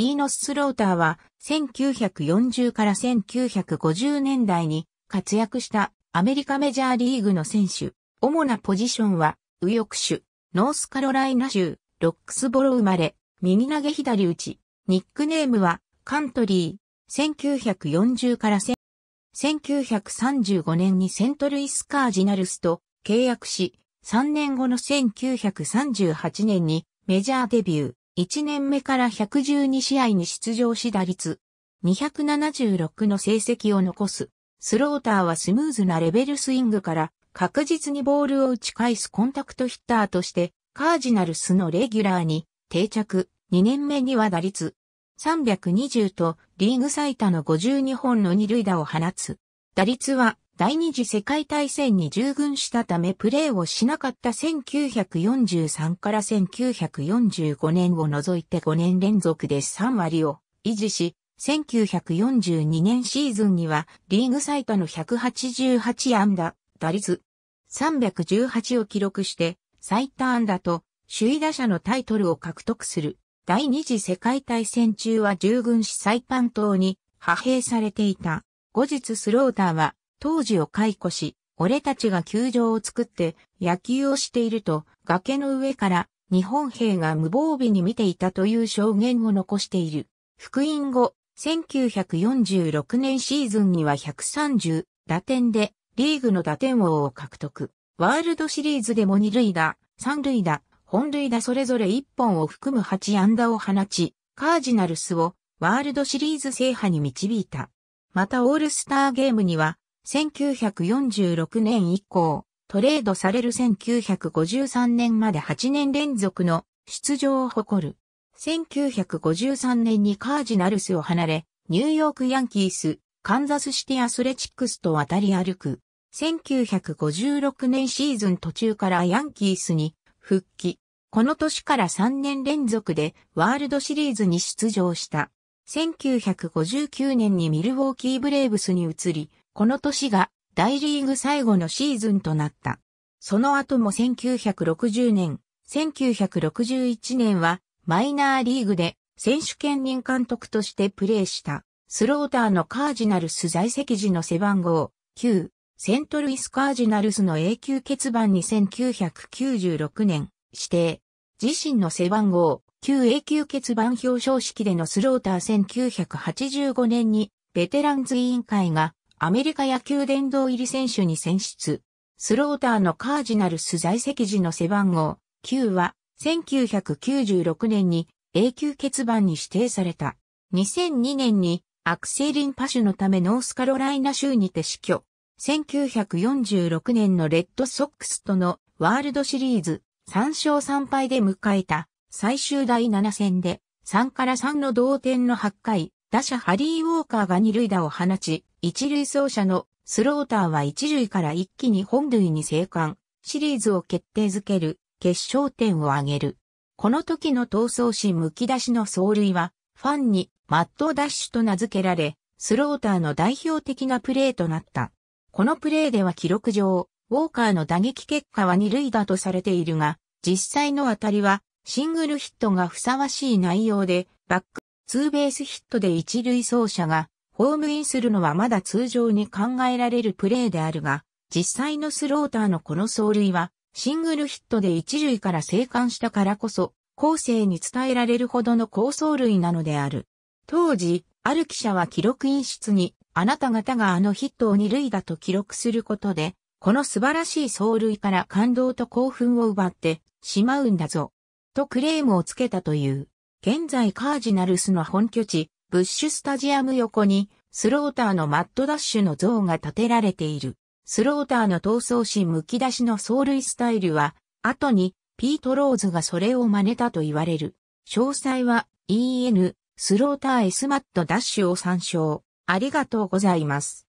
イーノス・スローターは1940から1950年代に活躍したアメリカメジャーリーグの選手。主なポジションは右翼手、ノースカロライナ州、ロックスボロ生まれ、右投げ左打ち。ニックネームはカントリー。1940から1935年にセントルイス・カージナルスと契約し、3年後の1938年にメジャーデビュー。1年目から112試合に出場し打率276の成績を残す。スローターはスムーズなレベルスイングから確実にボールを打ち返すコンタクトヒッターとしてカージナルスのレギュラーに定着。2年目には打率320とリーグ最多の52本の二塁打を放つ。打率は第二次世界大戦に従軍したためプレーをしなかった1943から1945年を除いて5年連続で3割を維持し、1942年シーズンにはリーグ最多の188安打、打率318を記録して最多安打と首位打者のタイトルを獲得する。第二次世界大戦中は従軍し最短パ島に派兵されていた。後日スローターは当時を解雇し、俺たちが球場を作って野球をしていると崖の上から日本兵が無防備に見ていたという証言を残している。復員後、1946年シーズンには130打点でリーグの打点王を獲得。ワールドシリーズでも2塁打、3塁打、本塁打それぞれ1本を含む8安打を放ち、カージナルスをワールドシリーズ制覇に導いた。またオールスターゲームには1946年以降、トレードされる1953年まで8年連続の出場を誇る。1953年にカージナルスを離れ、ニューヨークヤンキース、カンザスシティアスレチックスと渡り歩く。1956年シーズン途中からヤンキースに復帰。この年から3年連続でワールドシリーズに出場した。1959年にミルウォーキーブレイブスに移り、この年が大リーグ最後のシーズンとなった。その後も1960年、1961年はマイナーリーグで選手兼任監督としてプレーした。スローターのカージナルス在籍時の背番号9、セントルイスカージナルスの永久欠番に1996年指定、自身の背番号9永久欠番表彰式でのスローター1985年にベテランズ委員会がアメリカ野球殿堂入り選手に選出。スローターのカージナルス在籍時の背番号9は1996年に永久欠番に指定された。2002年にアクセリンパシュのためノースカロライナ州にて死去。1946年のレッドソックスとのワールドシリーズ3勝3敗で迎えた最終第7戦で3から3の同点の8回打者ハリー・ウォーカーが二塁打を放ち、一塁走者のスローターは一塁から一気に本塁に生還、シリーズを決定づける決勝点を挙げる。この時の闘争心むき出しの走塁は、ファンにマットダッシュと名付けられ、スローターの代表的なプレーとなった。このプレーでは記録上、ウォーカーの打撃結果は二塁打とされているが、実際の当たりはシングルヒットがふさわしい内容で、バックツーベースヒットで一塁走者がホームインするのはまだ通常に考えられるプレーであるが、実際のスローターのこの走塁は、シングルヒットで一塁から生還したからこそ、後世に伝えられるほどの高走塁なのである。当時、ある記者は記録員室に、あなた方があのヒットを二塁だと記録することで、この素晴らしい走塁から感動と興奮を奪ってしまうんだぞ、とクレームをつけたという。現在カージナルスの本拠地、ブッシュスタジアム横に、スローターのマットダッシュの像が建てられている。スローターの闘争心むき出しの走塁スタイルは、後にピート・ローズがそれを真似たと言われる。詳細は EN スローター S マットダッシュを参照。ありがとうございます。